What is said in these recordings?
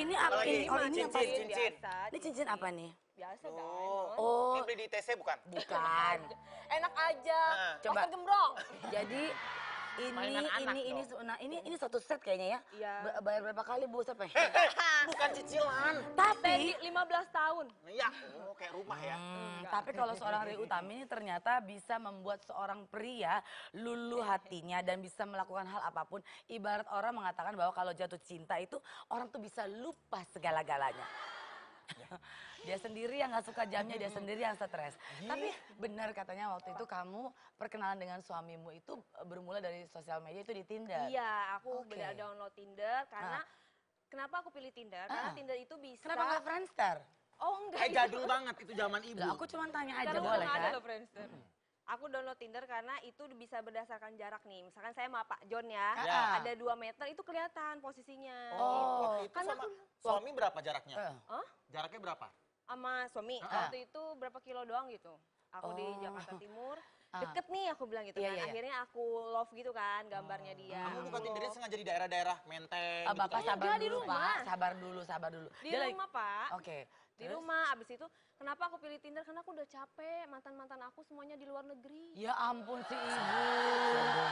Ini apa ini? Oh, ini cincin, apa? Cincin. cincin. ini cincin apa nih? Biasa oh. Oh. Ini beli di TC bukan? Bukan. Enak aja. Nah. Coba. gembrong. Jadi ini ini ini nah ini ini satu set kayaknya ya. Iya. Bayar berapa kali Bu siapa? Hey, ya? hey, bukan cicilan. Tapi 15 tahun. Iya, oh, kayak rumah ya. Hmm, tapi kalau seorang Ri Utami ternyata bisa membuat seorang pria luluh iya. hatinya dan bisa melakukan hal apapun. Ibarat orang mengatakan bahwa kalau jatuh cinta itu orang tuh bisa lupa segala-galanya. dia sendiri yang nggak suka jamnya, dia sendiri yang stres. Tapi iya. benar katanya waktu itu kamu perkenalan dengan suamimu itu bermula dari sosial media itu di Tinder. Iya, aku okay. benar download Tinder karena ah. Kenapa aku pilih Tinder? Karena ah. Tinder itu bisa. Kenapa nggak Friendster? Oh enggak. kayak eh, jadul banget itu zaman ibu. Loh, aku cuma tanya aja Sekarang boleh kan? ada Friendster aku download Tinder karena itu bisa berdasarkan jarak nih. Misalkan saya sama Pak John ya, ya. ada 2 meter itu kelihatan posisinya. Oh, gitu. karena sama aku, suami berapa jaraknya? Huh? Eh. Jaraknya berapa? Sama suami, uh. waktu itu berapa kilo doang gitu. Aku oh. di Jakarta Timur, Ah. deket nih aku bilang gitu iya, kan. Iya, iya. Akhirnya aku love gitu kan gambarnya ah. dia. Kamu buka Tinder sengaja di daerah-daerah Menteng. Uh, Bapak gitu, sabar dulu, di rumah. Pak. Sabar dulu, sabar dulu. Di dia rumah, Pak. Oke. Okay. Di rumah, abis itu kenapa aku pilih Tinder? Karena aku udah capek, mantan-mantan aku semuanya di luar negeri. Ya ampun si ibu. Bu,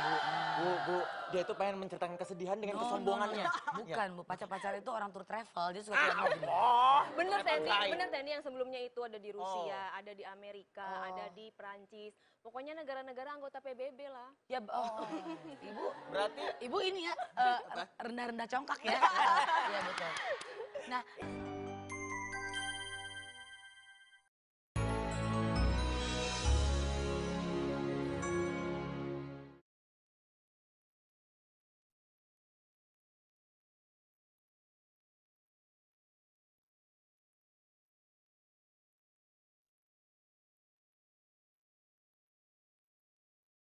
bu, bu, dia itu pengen menceritakan kesedihan dengan kesombongannya. Bukan, Bu. Pacar-pacar itu orang tour travel, dia suka ah, oh, Bener Tendi, bener Tendi yang sebelumnya itu ada di Rusia, oh. ada di Amerika, oh. ada di Perancis. Pokoknya negara-negara anggota PBB lah. Ya, oh. oh. Ibu, berarti Ibu ini ya eh, rendah-rendah congkak ya. Iya betul. Nah,